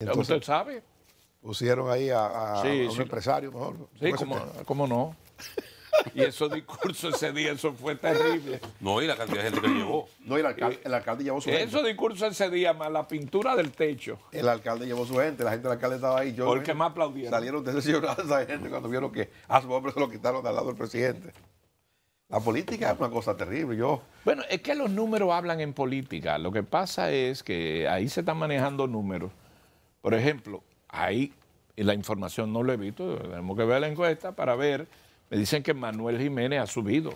Entonces, ¿Usted sabe? Pusieron ahí a, un empresario mejor. Sí, cómo, no. Y esos discursos ese día, eso fue terrible. No, y la cantidad de gente que llevó. No, y el alcalde, eh, el alcalde llevó su gente. Esos discursos ese día, más la pintura del techo. El alcalde llevó su gente, la gente del alcalde estaba ahí. Yo, Porque más aplaudieron. Salieron a esa gente cuando vieron que a su hombre se lo quitaron al lado del presidente. La política es una cosa terrible, yo. Bueno, es que los números hablan en política. Lo que pasa es que ahí se están manejando números. Por ejemplo, ahí, la información no lo he visto, tenemos que ver la encuesta para ver, me dicen que Manuel Jiménez ha subido.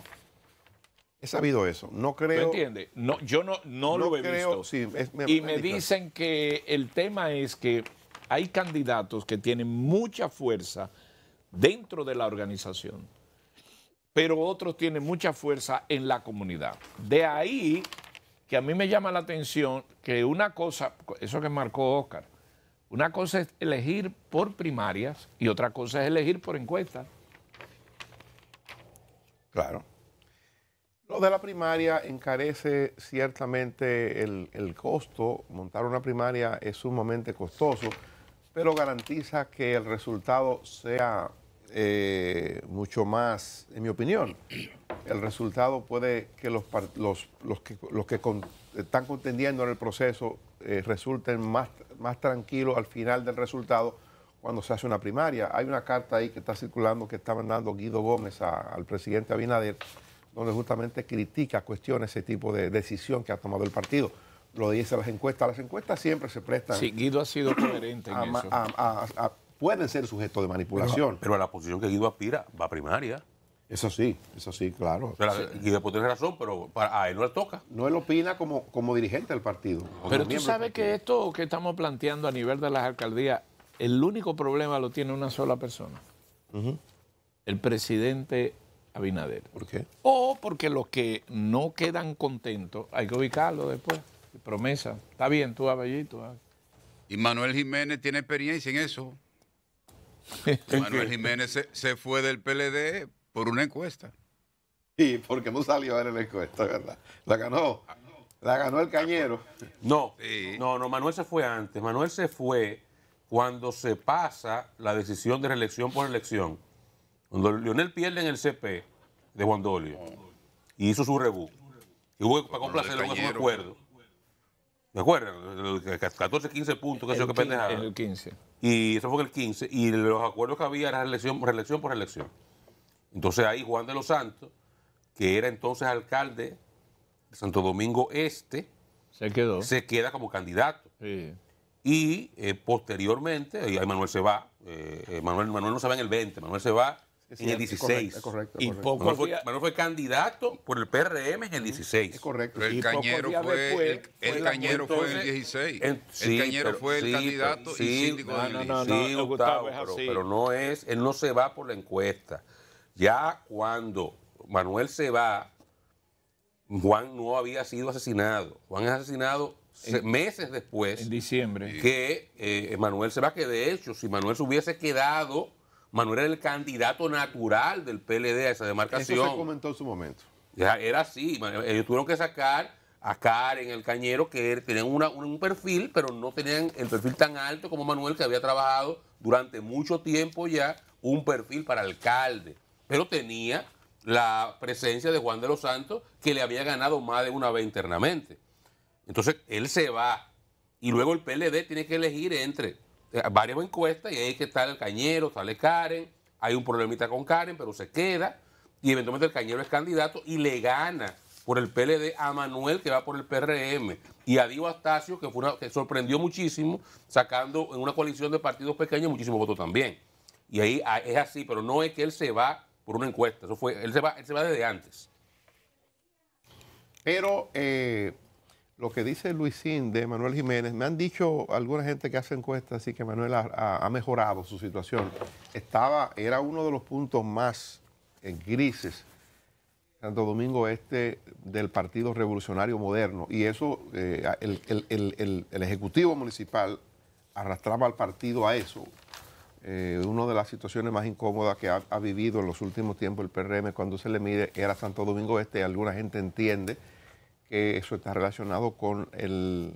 He sabido eso, no creo... entiende? No, yo no, no, lo he visto. y me dicen que el tema es que hay candidatos que tienen mucha fuerza dentro de la organización, pero otros tienen mucha fuerza en la comunidad. De ahí que a mí me llama la atención que una cosa, eso que marcó Oscar, una cosa es elegir por primarias y otra cosa es elegir por encuestas. Claro. Lo de la primaria encarece ciertamente el, costo. Montar una primaria es sumamente costoso, pero garantiza que el resultado sea eh, mucho más, en mi opinión. El resultado puede que los, los, los que, están contendiendo en el proceso eh, resulten más más tranquilo al final del resultado cuando se hace una primaria. Hay una carta ahí que está circulando que está mandando Guido Gómez al presidente Abinader, donde justamente critica, cuestiona ese tipo de decisión que ha tomado el partido. Lo dice las encuestas. Las encuestas siempre se prestan. Sí, Guido ha sido coherente en eso. pueden ser sujetos de manipulación. Pero, a la posición que Guido aspira va a primaria. Eso sí, eso sí, claro. Y después tiene razón, pero a él no le toca. No él opina como, como dirigente del partido. Pero tú sabes que esto que estamos planteando a nivel de las alcaldías, el único problema lo tiene una sola persona. El presidente Abinader. ¿Por qué? O porque los que no quedan contentos, hay que ubicarlo después. Promesa. Está bien, tú, Abellito. Ah. Y Manuel Jiménez tiene experiencia en eso. Manuel Jiménez se, se fue del PLD por una encuesta. y porque no salió a ver la encuesta, ¿verdad? La ganó. La ganó el cañero. No, no, no, Manuel se fue antes. Manuel se fue cuando se pasa la decisión de reelección por elección. Cuando Leonel pierde en el CP de Juan Dolio y hizo su rebú. Y hubo para complacerlo con acuerdo. ¿Me acuerdan? 14, 15 puntos, que que El 15. Y eso fue el 15. Y los acuerdos que había eran reelección, reelección por reelección. Entonces ahí Juan de los Santos, que era entonces alcalde de Santo Domingo Este, se quedó. Se queda como candidato. Y eh, posteriormente, ahí Manuel se va, eh, Manuel, no se va en el 20, Manuel se va en el 16. correcto, Manuel fue, candidato por el PRM en el 16. Es correcto. el Cañero fue, el, Cañero fue el 16. sí, el Cañero fue el sí, candidato pero, y síndico del Gustavo, pero, no es, él no se va por la encuesta. Ya cuando Manuel se va, Juan no había sido asesinado. Juan es asesinado meses después. En diciembre. Que eh, Manuel se va, que de hecho, si Manuel se hubiese quedado, Manuel era el candidato natural del PLD a esa demarcación. Eso se comentó en su momento. era así. Ellos tuvieron que sacar a Karen, el cañero, que tenían un perfil, pero no tenían el perfil tan alto como Manuel, que había trabajado durante mucho tiempo ya un perfil para alcalde pero tenía la presencia de Juan de los Santos, que le había ganado más de una vez internamente. Entonces, él se va. Y luego el PLD tiene que elegir entre eh, varias encuestas y ahí que estar el Cañero, sale Karen, hay un problemita con Karen, pero se queda. Y eventualmente el Cañero es candidato y le gana por el PLD a Manuel, que va por el PRM, y a Diego Astacio, que, fue que sorprendió muchísimo, sacando en una coalición de partidos pequeños muchísimos votos también. Y ahí ah, es así, pero no es que él se va por una encuesta. Eso fue, él se va, se va desde antes. Pero eh, lo que dice Luisín de Manuel Jiménez, me han dicho alguna gente que hace encuestas, así que Manuel ha, mejorado su situación. Estaba, era uno de los puntos más en eh, grises, Santo Domingo Este, del Partido Revolucionario Moderno. Y eso, eh, el, el Ejecutivo Municipal arrastraba al partido a eso, eh, una de las situaciones más incómodas que ha, vivido en los últimos tiempos el PRM cuando se le mide era Santo Domingo Este. Alguna gente entiende que eso está relacionado con el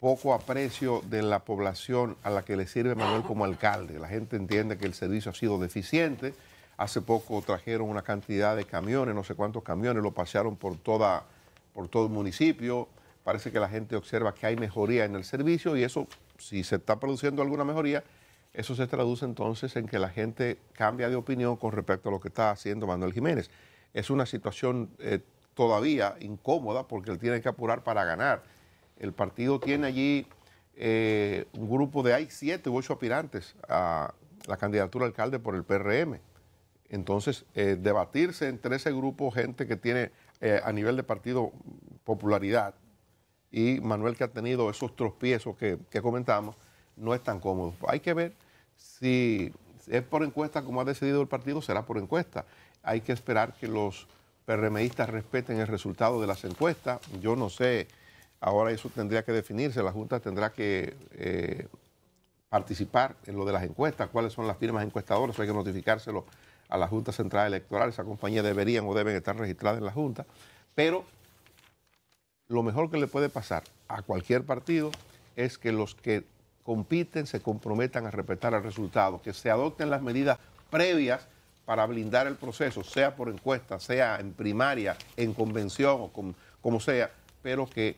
poco aprecio de la población a la que le sirve Manuel como alcalde. La gente entiende que el servicio ha sido deficiente. Hace poco trajeron una cantidad de camiones, no sé cuántos camiones, lo pasearon por, toda, por todo el municipio. Parece que la gente observa que hay mejoría en el servicio y eso, si se está produciendo alguna mejoría, eso se traduce entonces en que la gente cambia de opinión con respecto a lo que está haciendo Manuel Jiménez. Es una situación eh, todavía incómoda porque él tiene que apurar para ganar. El partido tiene allí eh, un grupo de, hay siete u ocho aspirantes a la candidatura alcalde por el PRM. Entonces, eh, debatirse entre ese grupo, gente que tiene a nivel de partido popularidad y Manuel que ha tenido esos tropiezos que comentamos, no es tan cómodo. Hay que ver si es por encuesta, como ha decidido el partido, será por encuesta. Hay que esperar que los PRMistas respeten el resultado de las encuestas. Yo no sé, ahora eso tendría que definirse, la Junta tendrá que eh, participar en lo de las encuestas, cuáles son las firmas encuestadoras, hay que notificárselo a la Junta Central Electoral, esa compañía deberían o deben estar registradas en la Junta, pero lo mejor que le puede pasar a cualquier partido es que los que compiten, se comprometan a respetar el resultado, que se adopten las medidas previas para blindar el proceso, sea por encuesta, sea en primaria, en convención o como sea, pero que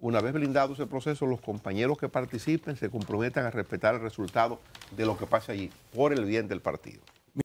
una vez blindado ese proceso, los compañeros que participen se comprometan a respetar el resultado de lo que pase allí por el bien del partido.